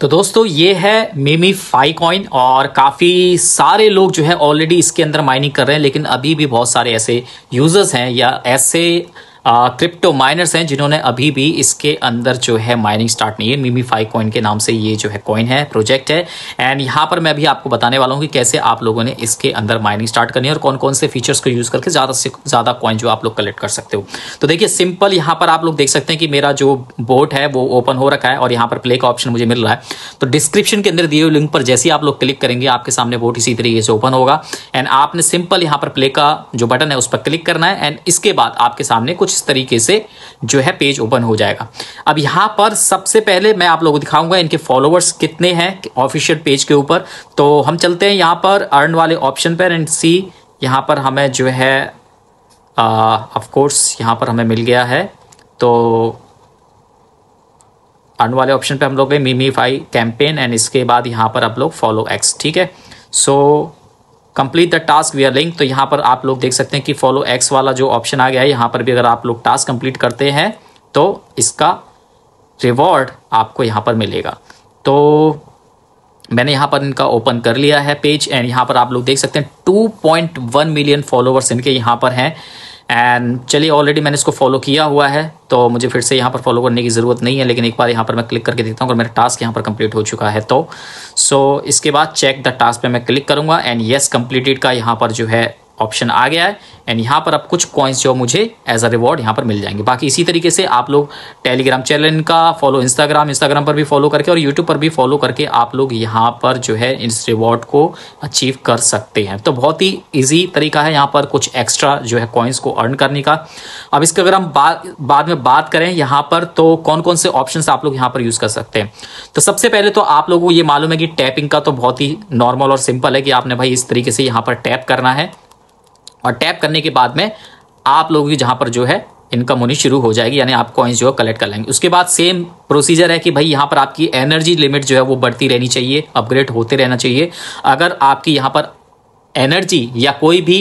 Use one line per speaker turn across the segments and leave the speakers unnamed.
तो दोस्तों ये है मेमी फाइव कॉइन और काफ़ी सारे लोग जो है ऑलरेडी इसके अंदर माइनिंग कर रहे हैं लेकिन अभी भी बहुत सारे ऐसे यूज़र्स हैं या ऐसे क्रिप्टो माइनर्स हैं जिन्होंने अभी भी इसके अंदर जो है माइनिंग स्टार्ट नहीं है मीमी फाइव कॉइन के नाम से ये जो है कॉइन है प्रोजेक्ट है एंड यहाँ पर मैं भी आपको बताने वाला हूँ कि कैसे आप लोगों ने इसके अंदर माइनिंग स्टार्ट करनी है और कौन कौन से फीचर्स को यूज़ करके ज़्यादा से ज़्यादा कॉइन जो आप लोग कलेक्ट कर सकते हो तो देखिए सिंपल यहाँ पर आप लोग देख सकते हैं कि मेरा जो बोट है वो ओपन हो रखा है और यहाँ पर प्ले का ऑप्शन मुझे मिल रहा है तो डिस्क्रिप्शन के अंदर दिए हुए लिंक पर जैसे ही आप लोग क्लिक करेंगे आपके सामने बोट इसी तरीके से ओपन होगा एंड आपने सिंपल यहाँ पर प्ले का जो बटन है उस पर क्लिक करना है एंड इसके बाद आपके सामने कुछ इस तरीके से जो है पेज ओपन हो जाएगा अब यहाँ पर सबसे पहले मैं आप लोगों को दिखाऊंगा इनके फॉलोअर्स कितने हैं ऑफिशियल पेज के ऊपर तो हम चलते हैं यहाँ पर अर्न वाले ऑप्शन पर एंड सी यहाँ पर हमें जो है ऑफकोर्स यहाँ पर हमें मिल गया है तो अर्न वाले ऑप्शन पे हम लोग मीमी फाई कैंपेन एंड इसके बाद यहाँ पर आप लोग फॉलो एक्स ठीक है so so, complete the task or link तो यहाँ पर आप लोग देख सकते हैं कि फॉलो एक्स वाला जो ऑप्शन आ गया है यहाँ पर भी अगर आप लोग टास्क कंप्लीट करते हैं तो इसका रिवॉर्ड आपको यहाँ पर मिलेगा तो मैंने यहाँ पर इनका ओपन कर लिया है पेज एंड यहाँ पर आप लोग देख सकते हैं 2.1 मिलियन फॉलोवर्स इनके यहाँ पर हैं एंड चलिए ऑलरेडी मैंने इसको फॉलो किया हुआ है तो मुझे फिर से यहाँ पर फॉलो करने की ज़रूरत नहीं है लेकिन एक बार यहाँ पर मैं क्लिक करके देखता हूँ अगर मेरा टास्क यहाँ पर कंप्लीट हो चुका है तो सो so, इसके बाद चेक द टास्क पे मैं क्लिक करूँगा एंड येस कम्प्लीटेड का यहाँ पर जो है ऑप्शन आ गया है एंड यहाँ पर अब कुछ कॉइन्स जो मुझे एज अ रिवॉर्ड यहाँ पर मिल जाएंगे बाकी इसी तरीके से आप लोग टेलीग्राम चैनल का फॉलो इंस्टाग्राम इंस्टाग्राम पर भी फॉलो करके और यूट्यूब पर भी फॉलो करके आप लोग यहाँ पर जो है इस रिवॉर्ड को अचीव कर सकते हैं तो बहुत ही ईजी तरीका है यहाँ पर कुछ एक्स्ट्रा जो है कॉइन्स को अर्न करने का अब इसके अगर हम बा, बाद में बात करें यहाँ पर तो कौन कौन से ऑप्शन आप लोग यहाँ पर यूज़ कर सकते हैं तो सबसे पहले तो आप लोगों को ये मालूम है कि टैपिंग का तो बहुत ही नॉर्मल और सिंपल है कि आपने भाई इस तरीके से यहाँ पर टैप करना है और टैप करने के बाद में आप लोगों की जहाँ पर जो है इनकम होनी शुरू हो जाएगी यानी आप कॉइन्स जो है कलेक्ट कर लेंगे उसके बाद सेम प्रोसीजर है कि भाई यहाँ पर आपकी एनर्जी लिमिट जो है वो बढ़ती रहनी चाहिए अपग्रेड होते रहना चाहिए अगर आपकी यहाँ पर एनर्जी या कोई भी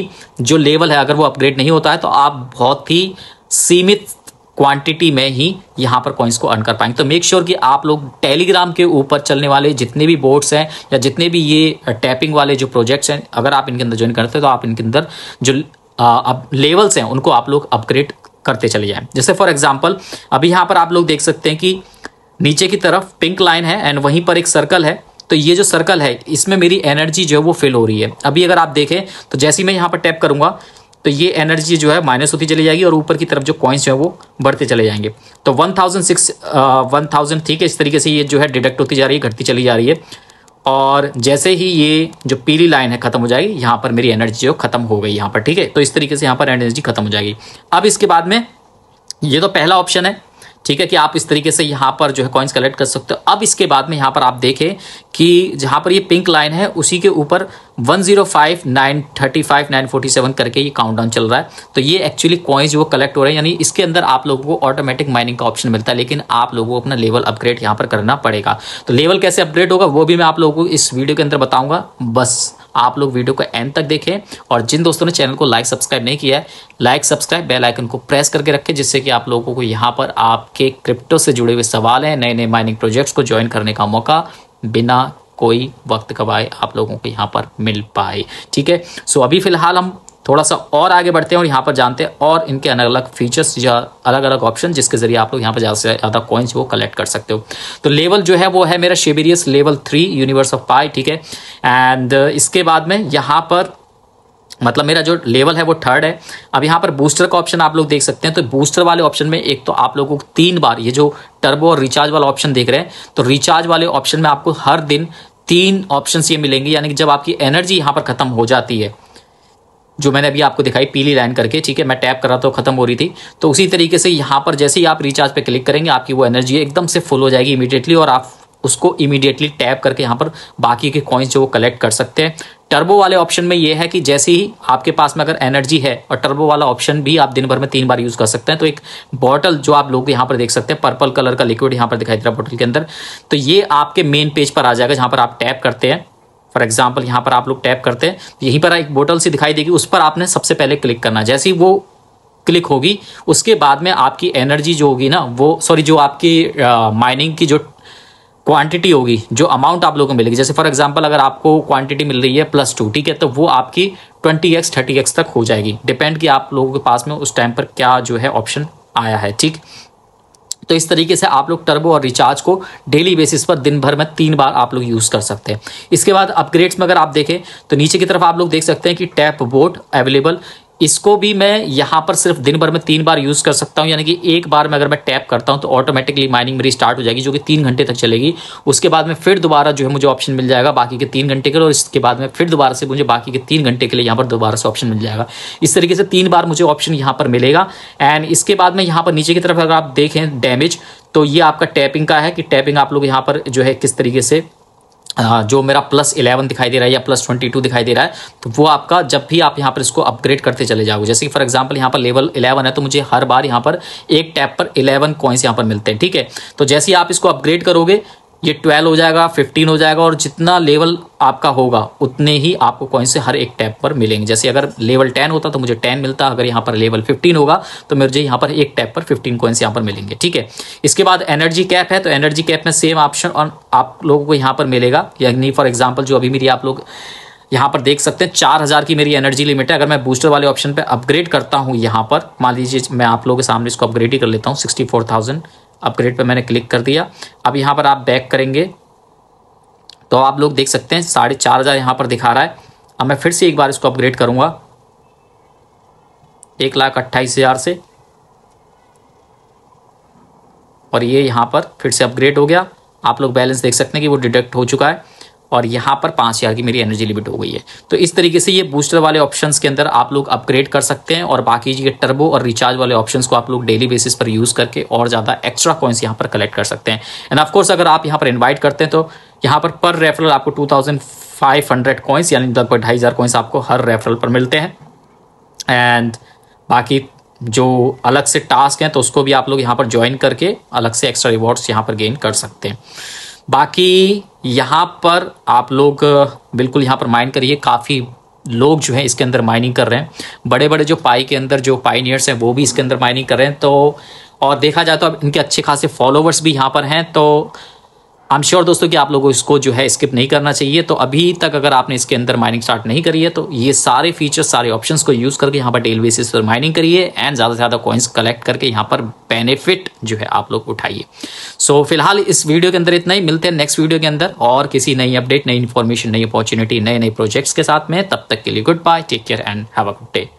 जो लेवल है अगर वो अपग्रेड नहीं होता है तो आप बहुत ही सीमित क्वांटिटी में ही यहाँ पर कॉइन्स को अर्न कर पाएंगे तो मेक श्योर sure कि आप लोग टेलीग्राम के ऊपर चलने वाले जितने भी बोर्ड्स हैं या जितने भी ये टैपिंग वाले जो प्रोजेक्ट्स हैं अगर आप इनके अंदर ज्वाइन करते हैं तो आप इनके अंदर जो अब लेवल्स हैं उनको आप लोग अपग्रेड करते चले जाएं जैसे फॉर एग्जाम्पल अभी यहाँ पर आप लोग देख सकते हैं कि नीचे की तरफ पिंक लाइन है एंड वहीं पर एक सर्कल है तो ये जो सर्कल है इसमें मेरी एनर्जी जो है वो फिल हो रही है अभी अगर आप देखें तो जैसे ही मैं यहाँ पर टैप करूँगा तो ये एनर्जी जो है माइनस होती चली जाएगी और ऊपर की तरफ जो कॉइन्स जो है वो बढ़ते चले जाएंगे तो one thousand six one thousand ठीक है इस तरीके से ये जो है डिडक्ट होती जा रही है घटती चली जा रही है और जैसे ही ये जो पीली लाइन है खत्म हो जाएगी यहाँ पर मेरी एनर्जी जो खत्म हो गई यहाँ पर ठीक है तो इस तरीके से यहाँ पर एनर्जी खत्म हो जाएगी अब इसके बाद में ये तो पहला ऑप्शन है ठीक है कि आप इस तरीके से यहाँ पर जो है कॉइन्स कलेक्ट कर सकते हो अब इसके बाद में यहाँ पर आप देखें कि जहाँ पर ये पिंक लाइन है उसी के ऊपर one zero five nine thirty five nine forty seven करके ये काउंटडाउन चल रहा है तो ये एक्चुअली कॉइन्स वो कलेक्ट हो रहे हैं यानी इसके अंदर आप लोगों को ऑटोमेटिक माइनिंग का ऑप्शन मिलता है लेकिन आप लोगों को अपना लेवल अपग्रेड यहाँ पर करना पड़ेगा तो लेवल कैसे अपग्रेड होगा वो भी मैं आप लोगों को इस वीडियो के अंदर बताऊंगा बस आप लोग वीडियो को एंड तक देखें और जिन दोस्तों ने चैनल को लाइक सब्सक्राइब नहीं किया है लाइक सब्सक्राइब बेल आइकन को प्रेस करके रखें जिससे कि आप लोगों को यहाँ पर आपके क्रिप्टो से जुड़े हुए सवाल हैं नए नए माइनिंग प्रोजेक्ट्स को ज्वाइन करने का मौका बिना कोई वक्त कबाए आप लोगों को यहाँ पर मिल पाए ठीक है सो अभी फ़िलहाल हम थोड़ा सा और आगे बढ़ते हैं और यहाँ पर जानते हैं और इनके अलग अलग फीचर्स या अलग अलग ऑप्शन जिसके जरिए आप लोग यहाँ पर ज़्यादा से ज़्यादा कॉइन्स वो कलेक्ट कर सकते हो तो लेवल जो है वो है मेरा शेबेरियस level three universe of pi ठीक है एंड इसके बाद में यहाँ पर मतलब मेरा जो लेवल है वो थर्ड है अब यहाँ पर बूस्टर का ऑप्शन आप लोग देख सकते हैं तो बूस्टर वाले ऑप्शन में एक तो आप लोगों को तीन बार ये जो टर्बो और रिचार्ज वाला ऑप्शन देख रहे हैं तो रिचार्ज वाले ऑप्शन में आपको हर दिन तीन ऑप्शन ये मिलेंगे यानी कि जब आपकी एनर्जी यहाँ पर ख़त्म हो जाती है जो मैंने अभी आपको दिखाई पीली लाइन करके ठीक है मैं टैप कर रहा था ख़त्म हो रही थी तो उसी तरीके से यहाँ पर जैसे ही आप रिचार्ज पे क्लिक करेंगे आपकी वो एनर्जी एकदम से फुल हो जाएगी इमीडिएटली और आप उसको इमीडिएटली टैप करके यहाँ पर बाकी के कॉइन्स जो वो कलेक्ट कर सकते हैं टर्बो वाले ऑप्शन में ये है कि जैसे ही आपके पास में अगर एनर्जी है और टर्बो वाला ऑप्शन भी आप दिन भर में तीन बार यूज़ कर सकते हैं तो एक बॉटल जो आप लोग यहाँ पर देख सकते हैं पर्पल कलर का लिक्विड यहाँ पर दिखाई दे रहा है बॉटल के अंदर तो ये आपके मेन पेज पर आ जाएगा जहाँ पर आप टैप करते हैं फॉर एग्जाम्पल यहाँ पर आप लोग टैप करते हैं तो यहीं पर एक बोटल सी दिखाई देगी उस पर आपने सबसे पहले क्लिक करना जैसे ही वो क्लिक होगी उसके बाद में आपकी एनर्जी जो होगी ना वो सॉरी जो आपकी माइनिंग की जो क्वांटिटी होगी जो अमाउंट आप लोगों को मिलेगी जैसे फॉर एग्जांपल अगर आपको क्वांटिटी मिल रही है प्लस टू ठीक है तो वो आपकी ट्वेंटी एक्स थर्टी एक्स तक हो जाएगी डिपेंड कि आप लोगों के पास में उस टाइम पर क्या जो है ऑप्शन आया है ठीक तो इस तरीके से आप लोग टर्बो और रिचार्ज को डेली बेसिस पर दिन भर में तीन बार आप लोग यूज़ कर सकते हैं इसके बाद अपग्रेड्स में अगर आप देखें तो नीचे की तरफ आप लोग देख सकते हैं कि टैप बोट अवेलेबल इसको भी मैं यहाँ पर सिर्फ दिन भर में तीन बार यूज़ कर सकता हूँ यानी कि एक बार में अगर मैं टैप करता हूँ तो ऑटोमेटिकली माइनिंग मेरी स्टार्ट हो जाएगी जो कि तीन घंटे तक चलेगी उसके बाद में फिर दोबारा जो है मुझे ऑप्शन मिल जाएगा बाकी के तीन घंटे के लिए और इसके बाद में फिर दोबारा से मुझे बाकी के तीन घंटे के लिए यहाँ पर दोबारा से ऑप्शन मिल जाएगा इस तरीके से तीन बार मुझे ऑप्शन यहाँ पर मिलेगा एंड इसके बाद में यहाँ पर नीचे की तरफ अगर आप देखें डैमेज तो ये आपका टैपिंग का है कि टैपिंग आप लोग यहाँ पर जो है किस तरीके से हाँ, जो मेरा प्लस इलेवन दिखाई दे रहा है या प्लस ट्वेंटी टू दिखाई दे रहा है तो वो आपका जब भी आप यहाँ पर इसको अपग्रेड करते चले जाओगे जैसे कि फॉर एग्जांपल यहाँ पर लेवल इलेवन है तो मुझे हर बार यहाँ पर एक टैप पर इलेवन कॉइन्स यहाँ पर मिलते हैं ठीक है तो जैसे ही आप इसको अपग्रेड करोगे ये ट्वेल्व हो जाएगा फिफ्टीन हो जाएगा और जितना लेवल आपका होगा उतने ही आपको से हर एक टैप पर मिलेंगे जैसे अगर लेवल टेन होता तो मुझे टेन मिलता अगर यहाँ पर लेवल फिफ्टीन होगा तो मुझे यहाँ पर एक टैप पर फिफ्टीन कॉइन्स यहाँ पर मिलेंगे ठीक है इसके बाद एनर्जी कैप है तो एनर्जी कैप में सेम ऑप्शन और आप लोगों को यहाँ पर मिलेगा यानी फॉर एग्जाम्पल जो अभी मेरी आप लोग यहाँ पर देख सकते हैं चार हज़ार की मेरी एनर्जी लिमिट है अगर मैं बूस्टर वाले ऑप्शन पे अपग्रेड करता हूँ यहाँ पर मान लीजिए मैं आप लोगों के सामने इसको अपग्रेड ही कर लेता हूँ सिक्सटी फोर थाउजेंड अपग्रेड पर मैंने क्लिक कर दिया अब यहाँ पर आप बैक करेंगे तो आप लोग देख सकते हैं साढ़े चार हज़ार यहाँ पर दिखा रहा है अब मैं फिर से एक बार इसको अपग्रेड करूँगा एक लाख अट्ठाईस हज़ार से और ये यहाँ पर फिर से अपग्रेड हो गया आप लोग बैलेंस देख सकते हैं कि वो डिडक्ट हो चुका है और यहाँ पर पाँच हज़ार की मेरी एनर्जी लिमिट हो गई है तो इस तरीके से ये बूस्टर वाले ऑप्शन के अंदर आप लोग अपग्रेड कर सकते हैं और बाकी ये टर्बो और रिचार्ज वाले ऑप्शन को आप लोग डेली बेसिस पर यूज़ करके और ज़्यादा एक्स्ट्रा कॉइन्स यहाँ पर कलेक्ट कर सकते हैं एंड ऑफकोर्स अगर आप यहाँ पर इन्वाइट करते हैं तो यहाँ पर पर रेफरल आपको two thousand five hundred coins यानी लगभग ढाई हज़ार कॉइन्स आपको हर रेफरल पर मिलते हैं एंड बाकी जो अलग से टास्क हैं तो उसको भी आप लोग यहाँ पर ज्वाइन करके अलग से एक्स्ट्रा रिवॉर्ड्स यहाँ पर गेन कर सकते हैं बाकी यहाँ पर आप लोग बिल्कुल यहाँ पर माइंड करिए काफ़ी लोग जो है इसके अंदर माइनिंग कर रहे हैं बड़े बड़े जो पाई के अंदर जो पाइनियर्स हैं वो भी इसके अंदर माइनिंग कर रहे हैं तो और देखा जाए तो अब इनके अच्छे खासे फॉलोवर्स भी यहाँ पर हैं तो आई एम श्योर दोस्तों कि आप लोगों इसको जो है स्किप नहीं करना चाहिए तो अभी तक अगर आपने इसके अंदर माइनिंग स्टार्ट नहीं करी है तो ये सारे फीचर्स सारे ऑप्शंस को यूज़ करके यहाँ पर डेली बेसिस पर माइनिंग करिए एंड ज़्यादा से ज़्यादा कॉइन्स कलेक्ट करके यहाँ पर बेनिफिट जो है आप लोग उठाइए सो so, फिलहाल इस वीडियो के अंदर इतना ही मिलते हैं नेक्स्ट वीडियो के अंदर और किसी नई अपडेट नई इन्फॉर्मेशन नई अपॉर्चुनिटी नए नए प्रोजेक्ट्स के साथ में तब तक के लिए good bye take care and have a good day